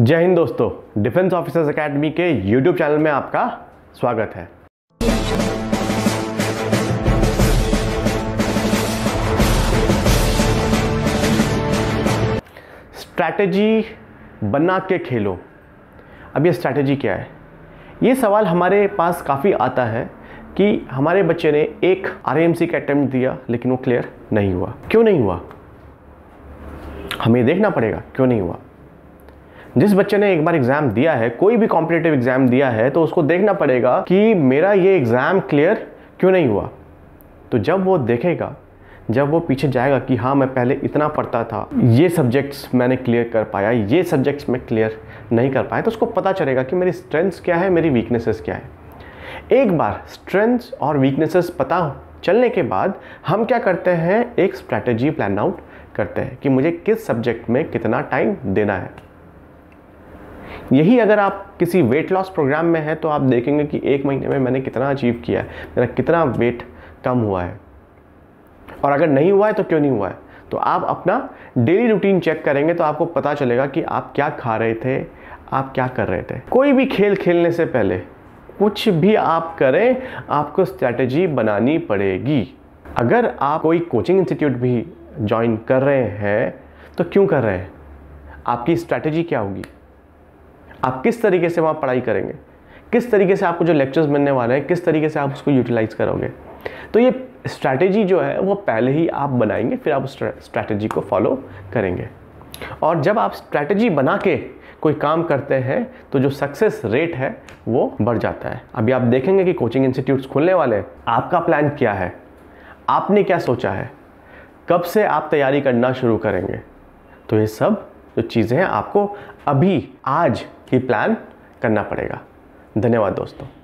जय हिंद दोस्तों डिफेंस ऑफिसर्स एकेडमी के यूट्यूब चैनल में आपका स्वागत है स्ट्रैटेजी बना के खेलो अब ये स्ट्रैटेजी क्या है ये सवाल हमारे पास काफ़ी आता है कि हमारे बच्चे ने एक आर का अटैम्प्ट दिया लेकिन वो क्लियर नहीं हुआ क्यों नहीं हुआ हमें देखना पड़ेगा क्यों नहीं हुआ जिस बच्चे ने एक बार एग्जाम दिया है कोई भी कॉम्पिटेटिव एग्जाम दिया है तो उसको देखना पड़ेगा कि मेरा ये एग्ज़ाम क्लियर क्यों नहीं हुआ तो जब वो देखेगा जब वो पीछे जाएगा कि हाँ मैं पहले इतना पढ़ता था ये सब्जेक्ट्स मैंने क्लियर कर पाया ये सब्जेक्ट्स मैं क्लियर नहीं कर पाया तो उसको पता चलेगा कि मेरी स्ट्रेंथ्स क्या है मेरी वीकनेसेस क्या है एक बार स्ट्रेंथ्स और वीकनेसेस पता चलने के बाद हम क्या करते हैं एक स्ट्रैटेजी प्लान आउट करते हैं कि मुझे किस सब्जेक्ट में कितना टाइम देना है यही अगर आप किसी वेट लॉस प्रोग्राम में हैं तो आप देखेंगे कि एक महीने में मैंने कितना अचीव किया है मेरा कितना वेट कम हुआ है और अगर नहीं हुआ है तो क्यों नहीं हुआ है तो आप अपना डेली रूटीन चेक करेंगे तो आपको पता चलेगा कि आप क्या खा रहे थे आप क्या कर रहे थे कोई भी खेल खेलने से पहले कुछ भी आप करें आपको स्ट्रैटेजी बनानी पड़ेगी अगर आप कोई कोचिंग इंस्टीट्यूट भी ज्वाइन कर रहे हैं तो क्यों कर रहे हैं आपकी स्ट्रैटेजी क्या होगी आप किस तरीके से वहाँ पढ़ाई करेंगे किस तरीके से आपको जो लेक्चर्स मिलने वाले हैं किस तरीके से आप उसको यूटिलाइज करोगे तो ये स्ट्रैटेजी जो है वो पहले ही आप बनाएंगे फिर आप उस स्ट्रैटेजी को फॉलो करेंगे और जब आप स्ट्रैटेजी बना के कोई काम करते हैं तो जो सक्सेस रेट है वो बढ़ जाता है अभी आप देखेंगे कि कोचिंग इंस्टीट्यूट्स खुलने वाले हैं आपका प्लान क्या है आपने क्या सोचा है कब से आप तैयारी करना शुरू करेंगे तो ये सब तो चीज़ें हैं आपको अभी आज ही प्लान करना पड़ेगा धन्यवाद दोस्तों